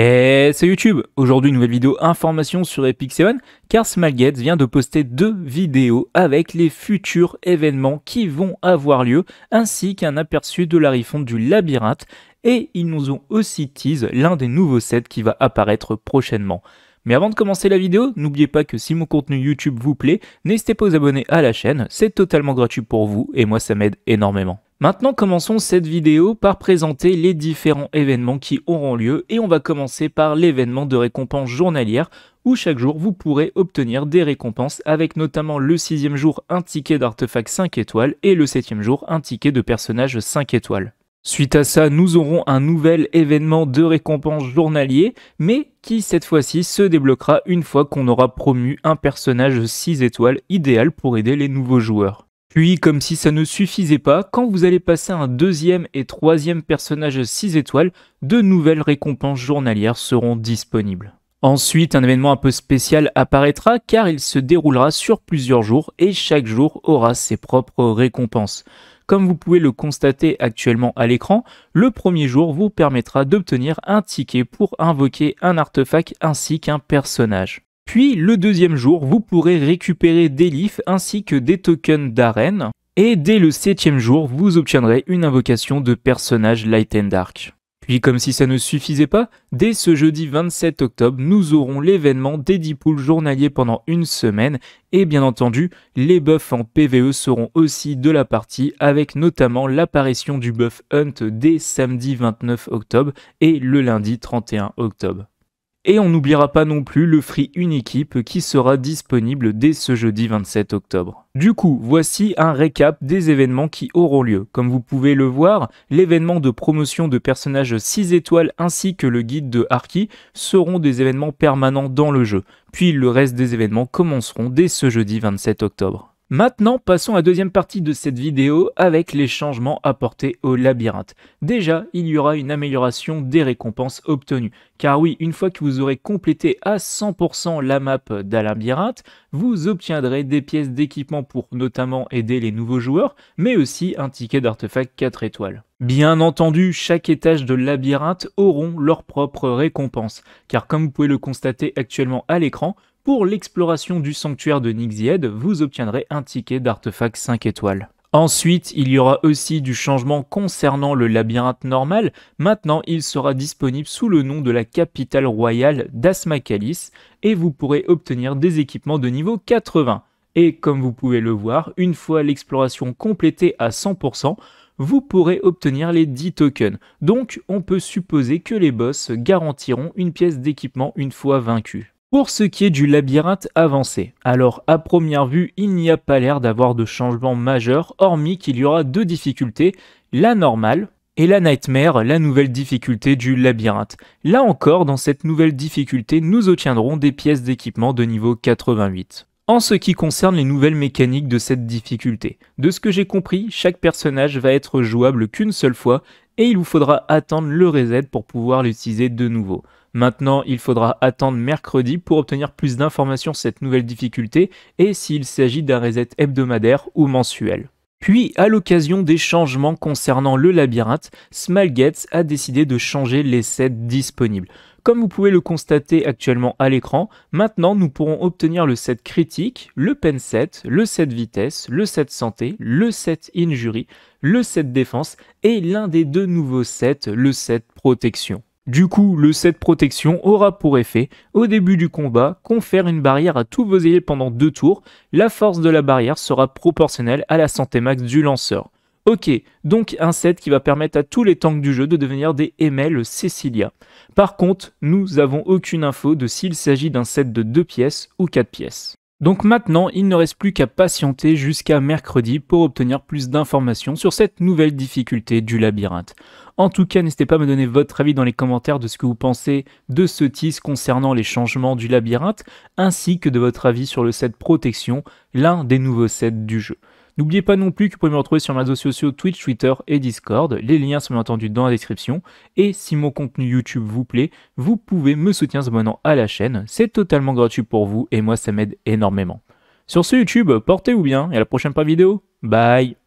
Et c'est YouTube Aujourd'hui, nouvelle vidéo information sur Epic Seven, car Smallgates vient de poster deux vidéos avec les futurs événements qui vont avoir lieu, ainsi qu'un aperçu de la refonte du labyrinthe, et ils nous ont aussi tease l'un des nouveaux sets qui va apparaître prochainement. Mais avant de commencer la vidéo, n'oubliez pas que si mon contenu YouTube vous plaît, n'hésitez pas à vous abonner à la chaîne, c'est totalement gratuit pour vous, et moi ça m'aide énormément. Maintenant commençons cette vidéo par présenter les différents événements qui auront lieu et on va commencer par l'événement de récompense journalière où chaque jour vous pourrez obtenir des récompenses avec notamment le sixième jour un ticket d'artefact 5 étoiles et le septième jour un ticket de personnage 5 étoiles. Suite à ça, nous aurons un nouvel événement de récompense journalier, mais qui cette fois-ci se débloquera une fois qu'on aura promu un personnage 6 étoiles idéal pour aider les nouveaux joueurs. Puis, comme si ça ne suffisait pas, quand vous allez passer un deuxième et troisième personnage 6 étoiles, de nouvelles récompenses journalières seront disponibles. Ensuite, un événement un peu spécial apparaîtra car il se déroulera sur plusieurs jours et chaque jour aura ses propres récompenses. Comme vous pouvez le constater actuellement à l'écran, le premier jour vous permettra d'obtenir un ticket pour invoquer un artefact ainsi qu'un personnage. Puis le deuxième jour, vous pourrez récupérer des leafs ainsi que des tokens d'arène. Et dès le septième jour, vous obtiendrez une invocation de personnage Light and Dark. Puis comme si ça ne suffisait pas, dès ce jeudi 27 octobre, nous aurons l'événement des 10 poules journaliers pendant une semaine et bien entendu, les buffs en PvE seront aussi de la partie avec notamment l'apparition du buff Hunt dès samedi 29 octobre et le lundi 31 octobre. Et on n'oubliera pas non plus le free équipe qui sera disponible dès ce jeudi 27 octobre. Du coup, voici un récap des événements qui auront lieu. Comme vous pouvez le voir, l'événement de promotion de personnages 6 étoiles ainsi que le guide de Harky seront des événements permanents dans le jeu, puis le reste des événements commenceront dès ce jeudi 27 octobre. Maintenant, passons à la deuxième partie de cette vidéo avec les changements apportés au labyrinthe. Déjà, il y aura une amélioration des récompenses obtenues. Car oui, une fois que vous aurez complété à 100% la map d'un labyrinthe, vous obtiendrez des pièces d'équipement pour notamment aider les nouveaux joueurs, mais aussi un ticket d'artefact 4 étoiles. Bien entendu, chaque étage de labyrinthe auront leur propre récompense, car comme vous pouvez le constater actuellement à l'écran, pour l'exploration du sanctuaire de Nixied, vous obtiendrez un ticket d'artefact 5 étoiles. Ensuite, il y aura aussi du changement concernant le labyrinthe normal. Maintenant, il sera disponible sous le nom de la capitale royale d'Asmacalis et vous pourrez obtenir des équipements de niveau 80. Et comme vous pouvez le voir, une fois l'exploration complétée à 100%, vous pourrez obtenir les 10 tokens. Donc, on peut supposer que les boss garantiront une pièce d'équipement une fois vaincu. Pour ce qui est du labyrinthe avancé, alors à première vue, il n'y a pas l'air d'avoir de changement majeur, hormis qu'il y aura deux difficultés, la normale et la nightmare, la nouvelle difficulté du labyrinthe. Là encore, dans cette nouvelle difficulté, nous obtiendrons des pièces d'équipement de niveau 88. En ce qui concerne les nouvelles mécaniques de cette difficulté, de ce que j'ai compris, chaque personnage va être jouable qu'une seule fois et il vous faudra attendre le reset pour pouvoir l'utiliser de nouveau. Maintenant, il faudra attendre mercredi pour obtenir plus d'informations sur cette nouvelle difficulté et s'il s'agit d'un reset hebdomadaire ou mensuel. Puis, à l'occasion des changements concernant le labyrinthe, Gates a décidé de changer les sets disponibles. Comme vous pouvez le constater actuellement à l'écran, maintenant nous pourrons obtenir le set critique, le pen set, le set vitesse, le set santé, le set injury, le set défense et l'un des deux nouveaux sets, le set protection. Du coup, le set protection aura pour effet, au début du combat, confère une barrière à tous vos alliés pendant deux tours, la force de la barrière sera proportionnelle à la santé max du lanceur. Ok, donc un set qui va permettre à tous les tanks du jeu de devenir des ML Cecilia. Par contre, nous avons aucune info de s'il s'agit d'un set de 2 pièces ou 4 pièces. Donc maintenant, il ne reste plus qu'à patienter jusqu'à mercredi pour obtenir plus d'informations sur cette nouvelle difficulté du labyrinthe. En tout cas, n'hésitez pas à me donner votre avis dans les commentaires de ce que vous pensez de ce tease concernant les changements du labyrinthe, ainsi que de votre avis sur le set protection, l'un des nouveaux sets du jeu. N'oubliez pas non plus que vous pouvez me retrouver sur mes réseaux sociaux Twitch, Twitter et Discord. Les liens sont bien entendu dans la description. Et si mon contenu YouTube vous plaît, vous pouvez me soutenir en abonnant à la chaîne. C'est totalement gratuit pour vous et moi ça m'aide énormément. Sur ce YouTube, portez-vous bien et à la prochaine par vidéo. Bye